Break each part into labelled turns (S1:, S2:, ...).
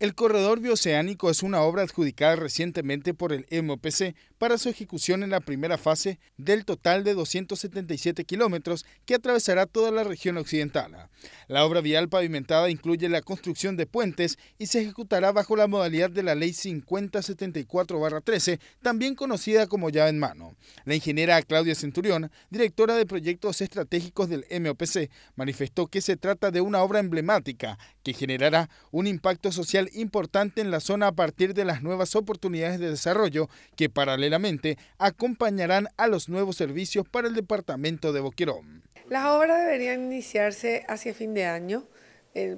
S1: El corredor bioceánico es una obra adjudicada recientemente por el MOPC para su ejecución en la primera fase del total de 277 kilómetros que atravesará toda la región occidental. La obra vial pavimentada incluye la construcción de puentes y se ejecutará bajo la modalidad de la Ley 5074-13, también conocida como llave en mano. La ingeniera Claudia Centurión, directora de proyectos estratégicos del MOPC, manifestó que se trata de una obra emblemática que generará un impacto social importante en la zona a partir de las nuevas oportunidades de desarrollo que paralelamente acompañarán a los nuevos servicios para el departamento de Boquerón.
S2: Las obras deberían iniciarse hacia fin de año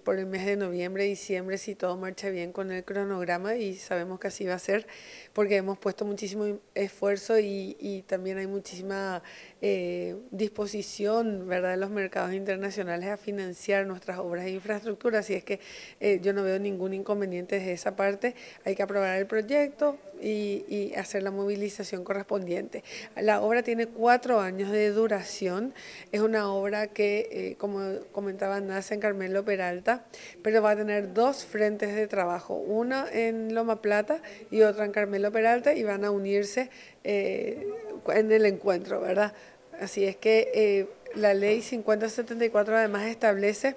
S2: por el mes de noviembre, diciembre, si todo marcha bien con el cronograma y sabemos que así va a ser, porque hemos puesto muchísimo esfuerzo y, también hay muchísima eh, disposición ¿verdad? de los mercados internacionales a financiar nuestras obras de infraestructura, así es que eh, yo no veo ningún inconveniente desde esa parte, hay que aprobar el proyecto y, hacer la movilización correspondiente. La obra tiene cuatro años de duración, es una obra que, eh, como comentaba nace en Carmelo alta, pero va a tener dos frentes de trabajo, una en Loma Plata y otra en Carmelo Peralta y van a unirse eh, en el encuentro, ¿verdad? Así es que eh, la ley 5074 además establece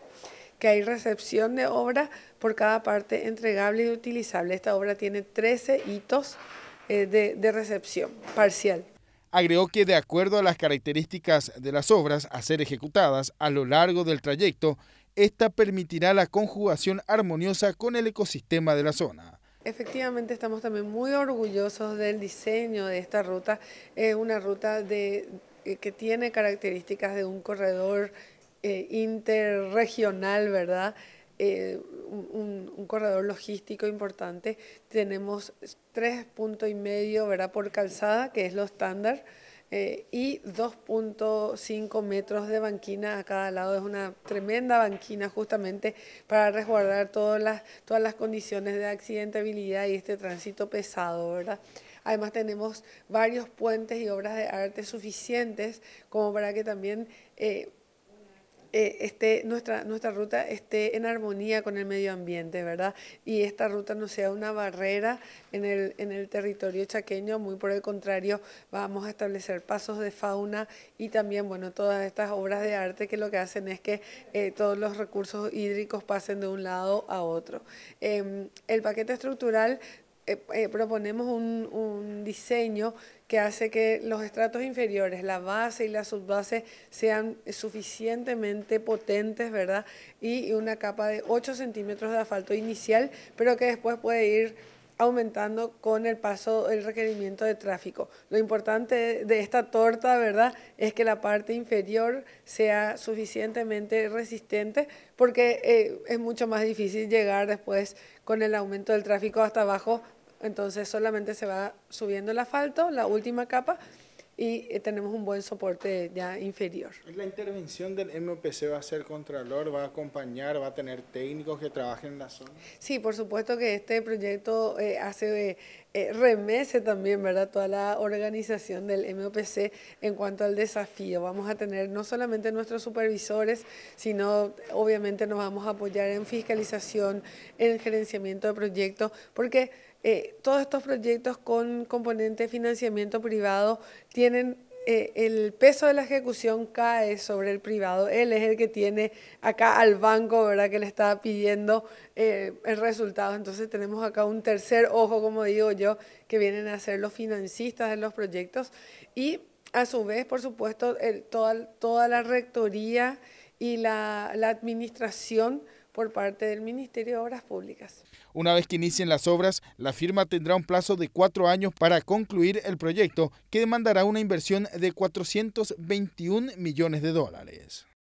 S2: que hay recepción de obra por cada parte entregable y utilizable. Esta obra tiene 13 hitos eh, de recepción
S1: parcial agregó que de acuerdo a las características de las obras a ser ejecutadas a lo largo del trayecto, esta permitirá la conjugación armoniosa con el ecosistema de la zona.
S2: Efectivamente, estamos también muy orgullosos del diseño de esta ruta. Es una ruta eh, que tiene características de un corredor eh, interregional, ¿verdad? Eh, un, un, corredor logístico importante. Tenemos tres puntos y medio, ¿verdad? Por calzada, que es lo estándar. Eh, y 2.5 metros de banquina a cada lado. Es una tremenda banquina justamente para resguardar todas las, todas las condiciones de accidentabilidad y este tránsito pesado, ¿verdad? Además tenemos varios puentes y obras de arte suficientes como para que también... Eh, eh, nuestra, nuestra ruta esté en armonía con el medio ambiente, ¿verdad? Y esta ruta no sea una barrera en el, en el territorio chaqueño, muy por el contrario, vamos a establecer pasos de fauna y también, bueno, todas estas obras de arte que lo que hacen es que eh, todos los recursos hídricos pasen de un lado a otro. Em, el paquete estructural eh, eh, proponemos un, diseño que hace que los estratos inferiores, la base y la subbase sean suficientemente potentes, ¿verdad? Y, una capa de 8 centímetros de asfalto inicial, pero que después puede ir aumentando con el paso, el requerimiento de tráfico. Lo importante de esta torta, ¿verdad?, es que la parte inferior sea suficientemente resistente porque eh, es mucho más difícil llegar después con el aumento del tráfico hasta abajo entonces solamente se va subiendo el asfalto, la última capa, y eh, tenemos un buen soporte ya inferior.
S1: ¿La intervención del MOPC va a ser contralor, va a acompañar, va a tener técnicos que trabajen en la zona? Sí,
S2: por supuesto que este proyecto eh, hace eh, remese también, ¿verdad? Toda la organización del MOPC en cuanto al desafío. Vamos a tener no solamente nuestros supervisores, sino obviamente nos vamos a apoyar en fiscalización, en gerenciamiento de proyectos, porque eh, todos estos proyectos con componente de financiamiento privado tienen eh, el peso de la ejecución cae sobre el privado. Él es el que tiene acá al banco, ¿verdad? Que le está pidiendo eh, el resultado. Entonces tenemos acá un tercer ojo, como digo yo, que vienen a ser los financistas de los proyectos. Y a su vez, por supuesto, toda, toda la rectoría y la, la administración por parte del Ministerio de Obras Públicas.
S1: Una vez que inicien las obras, la firma tendrá un plazo de cuatro años para concluir el proyecto, que demandará una inversión de 421 millones de dólares.